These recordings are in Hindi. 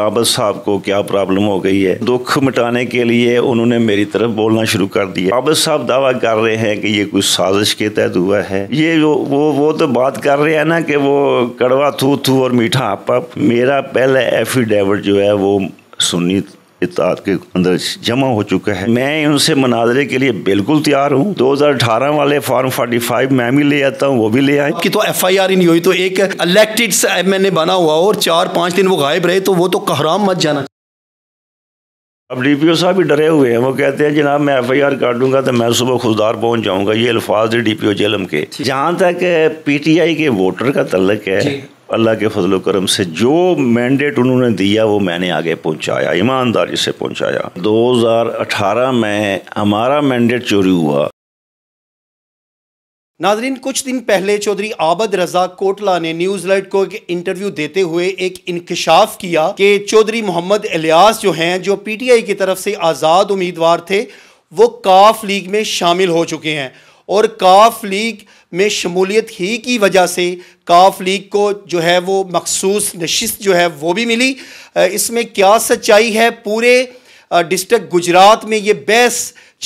आबद साहब को क्या प्रॉब्लम हो गई है दुख मिटाने के लिए उन्होंने मेरी तरफ बोलना शुरू कर दिया आबद साहब दावा कर रहे हैं कि ये कुछ साजिश के तहत हुआ है ये जो वो वो तो बात कर रहे हैं ना कि वो कड़वा थू थू और मीठा आपा मेरा पहला एफिडेविट जो है वो सुनीत इतिहाद के अंदर जमा हो चुका है मैं उनसे मुनाजरे के लिए बिल्कुल तैयार हूँ दो हजार अठारह वाले फॉर्म फोर्टी फाइव मैं भी ले आता हूँ वो भी ले आए की तो एफ आई आर ही नहीं हुई तो एक इलेक्टेड एम एन ए बना हुआ और चार पाँच दिन वो गायब रहे तो वो तो कहराम मत जाना अब डी पी ओ साहब भी डरे हुए हैं वो कहते हैं जनाब मैं एफ आई आर काट दूंगा तो मैं सुबह खुददार पहुंच जाऊंगा ये अल्फाज है डी पी ओ जेलम के जहाँ तक पी टी आई के वोटर का तलक है अल्लाह के फजल करम से जो मैंडेट उन्होंने दिया वो मैंने आगे पहुंचाया ईमानदारी से पहुंचाया 2018 में हमारा मैंडेट चोरी हुआ नाजरीन कुछ दिन पहले चौधरी आबद रजा कोटला ने न्यूज लाइट को एक इंटरव्यू देते हुए एक इंकशाफ किया कि चौधरी मोहम्मद अलियास जो हैं जो पीटीआई की तरफ से आज़ाद उम्मीदवार थे वो काफ लीग में शामिल हो चुके हैं और काफ लीग में शमूलियत ही की वजह से काफ लीग को जो है वो मखसूस नशस्त जो है वो भी मिली इसमें क्या सच्चाई है पूरे डिस्ट्रिक्ट गुजरात में ये बहस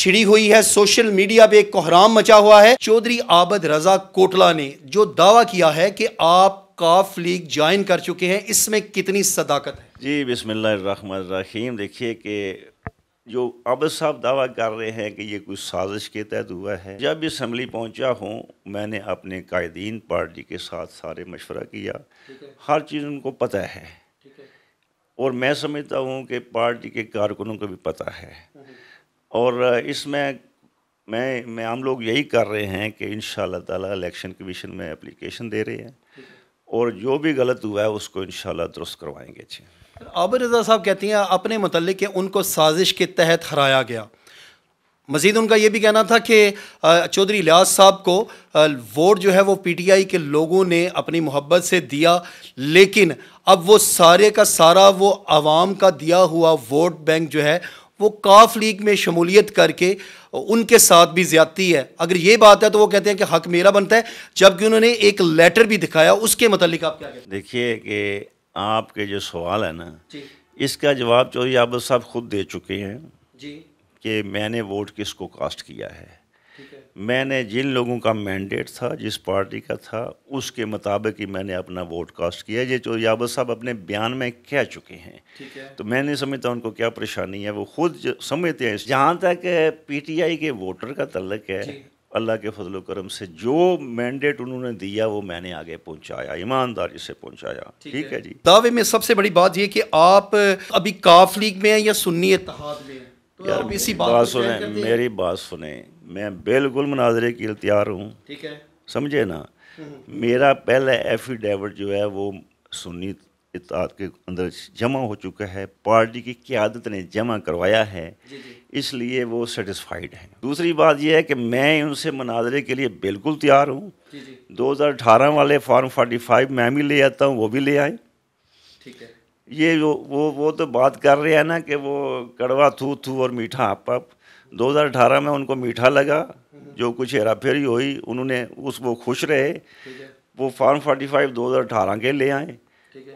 छिड़ी हुई है सोशल मीडिया पे एक कोहराम मचा हुआ है चौधरी आबद रजा कोटला ने जो दावा किया है कि आप काफ लीग ज्वाइन कर चुके हैं इसमें कितनी सदाकत है जी बिस्मिल्लाह देखिए कि जो आबद साहब दावा कर रहे हैं कि ये कुछ साजिश के तहत हुआ है जब असम्बली पहुंचा हूँ मैंने अपने कायदीन पार्टी के साथ सारे मशवरा किया हर चीज़ उनको पता है और मैं समझता हूँ कि पार्टी के कारकुनों को भी पता है हम्म हम्म। और इसमें मैं मैं हम लोग यही कर रहे हैं कि इन ताला इलेक्शन कमीशन में एप्लीकेशन दे रहे हैं और जो भी गलत हुआ है उसको इन दुरुस्त करवाएंगे जी आबर रज़ा साहब कहती हैं अपने मतलब के उनको साजिश के तहत हराया गया मज़ीद उनका यह भी कहना था कि चौधरी लियाज साहब को वोट जो है वो पीटीआई के लोगों ने अपनी मोहब्बत से दिया लेकिन अब वो सारे का सारा वो आवाम का दिया हुआ वोट बैंक जो है वो काफ लीग में शमूलियत करके उनके साथ भी ज़्यादती है अगर ये बात है तो वो कहते हैं कि हक मेरा बनता है जबकि उन्होंने एक लेटर भी दिखाया उसके मतलब आप क्या देखिए कि आपके जो सवाल है ना इसका जवाब चौधरी आबद साहब खुद दे चुके हैं कि मैंने वोट किसको कास्ट किया है मैंने जिन लोगों का मैंडेट था जिस पार्टी का था उसके मुताबिक ही मैंने अपना वोट कास्ट किया ये चौधरी याबत साहब अपने बयान में कह चुके हैं है। तो मैं नहीं समझता उनको क्या परेशानी है वो खुद समझते हैं जहाँ तक पीटीआई के वोटर का तलक है अल्लाह के फजल करम से जो मैंडेट उन्होंने दिया वो मैंने आगे पहुंचाया ईमानदारी से पहुंचाया ठीक, ठीक है।, है जी दावे में सबसे बड़ी बात ये कि आप अभी काफ लीग में हैं या सुन्नी में तो यार इसी बात, सुने मेरी बात सुने मैं बिल्कुल मुनाजरे के लिए तैयार हूँ समझे ना हम्म। मेरा पहला एफिडेविट जो है वो सुन्नी इतिहाद के अंदर जमा हो चुका है पार्टी की क्यादत ने जमा करवाया है इसलिए वो सेटिस्फाइड हैं दूसरी बात यह है कि मैं उनसे मनाजरे के लिए बिल्कुल तैयार हूँ दो हज़ार अठारह वाले फॉर्म फोर्टी फाइव मैं भी ले आता हूँ वो भी ले आए ये जो वो वो तो बात कर रहे हैं ना कि वो कड़वा थू थू और मीठा आप आप अठारह में उनको मीठा लगा जो कुछ हेरा फेरी हुई उन्होंने उस वो खुश रहे वो फॉर्म फोर्टी फाइव दो हज़ार अठारह के ले आए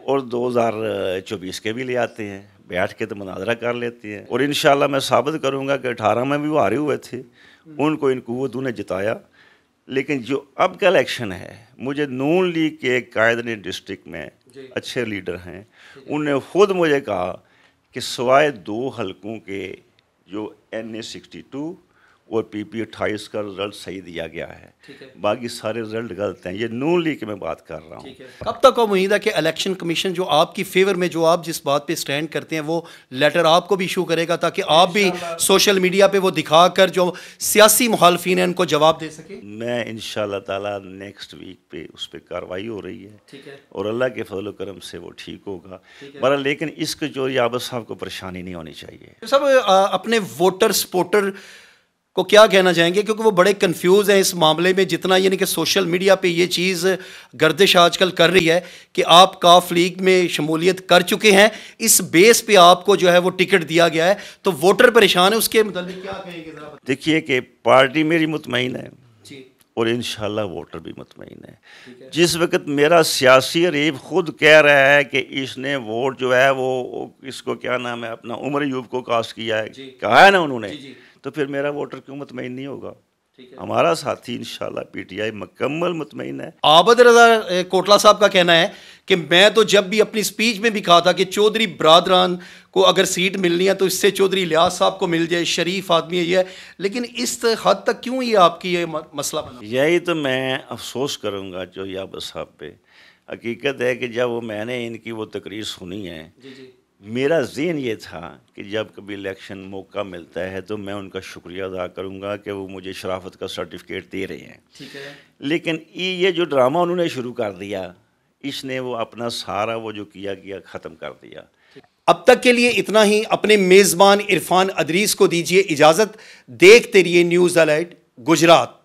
और 2024 के भी ले आते हैं बैठ के तो मुनाजरा कर लेते हैं और इन मैं साबित करूँगा कि अठारह में भी वो हारे हुए थे हम्म। उनको इन कुतों ने जिताया लेकिन जो अब का इलेक्शन है मुझे नून लीग के कायदनी डिस्ट्रिक्ट में अच्छे लीडर हैं उनने खुद मुझे कहा कि सवाए दो हलकों के जो एन ए सिक्सटी टू और पी पी अट्ठाईस का रिजल्ट सही दिया गया है, है। बाकी सारे रिजल्ट गलत हैं ये नून लीग के मैं बात कर रहा हूँ कब तक का उम्मीद है कि इलेक्शन कमीशन जो आपकी फेवर में जो आप जिस बात पे स्टैंड करते हैं वो लेटर आपको भी इशू करेगा ताकि आप भी सोशल मीडिया पे वो दिखा कर जो सियासी मुहालफी हैं उनको जवाब दे सके मैं इन ताला नेक्स्ट वीक पे उस पर कार्रवाई हो रही है और अल्लाह के फजल करम से वो ठीक होगा बरा लेकिन इसके जो आबद साहब को परेशानी नहीं होनी चाहिए तो सब अपने वोटर सपोर्टर को क्या कहना चाहेंगे क्योंकि वो बड़े कंफ्यूज हैं इस मामले में जितना यानी कि सोशल मीडिया पे ये चीज़ गर्दिश आजकल कर रही है कि आप काफ लीग में शमूलियत कर चुके हैं इस बेस पे आपको जो है वो टिकट दिया गया है तो वोटर परेशान है उसके मतलब क्या कहेंगे देखिए कि पार्टी मेरी मुतमिन है और इन वोटर भी मुतमिन है जिस वक्त मेरा सियासी अरीब खुद कह रहा है कि इसने वोट जो है वो इसको क्या नाम है अपना उम्र यूब को कास्ट किया है कहा है ना उन्होंने जी, जी। तो फिर मेरा वोटर क्यों मुतमिन नहीं होगा हमारा साथी इंशाल्लाह पीटीआई मकम्मल मुतमिन है आबद रजा कोटला साहब का कहना है कि मैं तो जब भी अपनी स्पीच में भी कहा था कि चौधरी बरदरान को अगर सीट मिलनी है तो इससे चौधरी लिहाज साहब को मिल जाए शरीफ आदमी है लेकिन इस हद तक क्यों ये आपकी ये मसला बना यही तो मैं अफसोस करूँगा जो याबद साहब पे हकीकत है कि जब वो मैंने इनकी वो तकरीर सुनी है जी जी। मेरा जेन ये था कि जब कभी इलेक्शन मौका मिलता है तो मैं उनका शुक्रिया अदा करूंगा कि वो मुझे शराफत का सर्टिफिकेट दे रहे हैं ठीक है लेकिन ये जो ड्रामा उन्होंने शुरू कर दिया इसने वो अपना सारा वो जो किया गया ख़त्म कर दिया अब तक के लिए इतना ही अपने मेज़बान इरफान अदरीस को दीजिए इजाज़त देखते रहिए न्यूज़ अलर्ट गुजरात